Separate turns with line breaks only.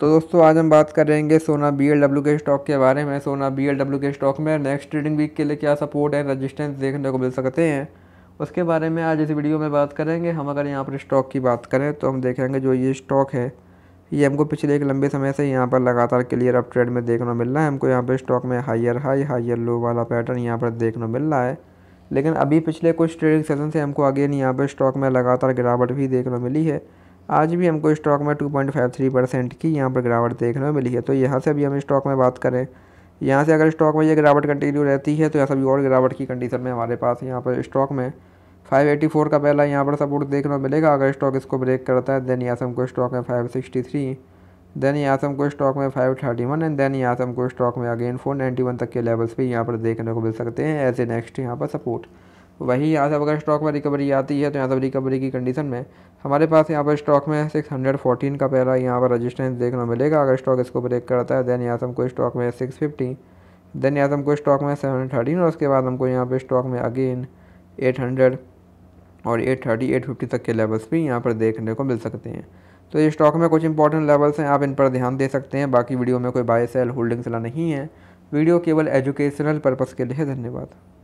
तो दोस्तों आज हम बात करेंगे सोना बी के स्टॉक के बारे में सोना बी के स्टॉक में नेक्स्ट ट्रेडिंग वीक के लिए क्या सपोर्ट एंड रजिस्टेंस देखने को मिल सकते हैं उसके बारे में आज इस वीडियो में बात करेंगे हम अगर यहाँ पर स्टॉक की बात करें तो हम देखेंगे जो ये स्टॉक है ये हमको पिछले एक लंबे समय से यहाँ पर लगातार क्लियर अप ट्रेड में देखने को मिल रहा है हमको यहाँ पर स्टॉक में हायर हाई हायर लो वाला पैटर्न यहाँ पर देखने को मिल रहा है लेकिन अभी पिछले कुछ ट्रेडिंग सेशन से हमको अगेन यहाँ पर स्टॉक में लगातार गिरावट भी देखने को मिली है आज भी हमको स्टॉक में 2.53 परसेंट की यहाँ पर गिरावट देखने को मिली है तो यहाँ से अभी हम स्टॉक में बात करें यहाँ से अगर स्टॉक में ये गिरावट कंटिन्यू रहती है तो यहाँ सभी और गिरावट की कंडीशन में हमारे पास यहाँ पर स्टॉक में 584 का पहला यहाँ पर सपोर्ट देखने को मिलेगा अगर स्टॉक इसको ब्रेक करता है देन यहाँ से हमको स्टॉक में थ्री देन यहाँ से हमको स्टॉक में वन एंड देन यहाँ से हमको स्टॉक में अगेन वन तक के लेवल्स भी यहाँ पर देखने को मिल सकते हैं एज ए नेक्स्ट यहाँ पर सपोर्ट वही यहाँ से अगर स्टॉक में रिकवरी आती है तो यहाँ से रिकवरी की कंडीशन में हमारे पास यहाँ पर स्टॉक में सिक्स हंड्रेड फोर्टीन का पहला यहाँ पर रजिस्टेंस देखना मिलेगा अगर स्टॉक इसको ब्रेक करता है देन यहाँ से हमको स्टॉक में सिक्स फिफ्टी देन यहाँ से हमको स्टॉक में सेवन थर्टीन और उसके बाद हमको यहाँ पर स्टॉक में अगेन एट हंड्रेड और एट थर्टी एट फिफ्टी तक के लेवल्स भी यहाँ पर देखने को मिल सकते हैं तो ये स्टॉक में कुछ इंपॉर्टेंट लेवल्स हैं आप इन पर ध्यान दे सकते हैं बाकी वीडियो में कोई बाय सेल होल्डिंग्स ला नहीं है वीडियो केवल एजुकेशनल पर्पज़ के लिए धन्यवाद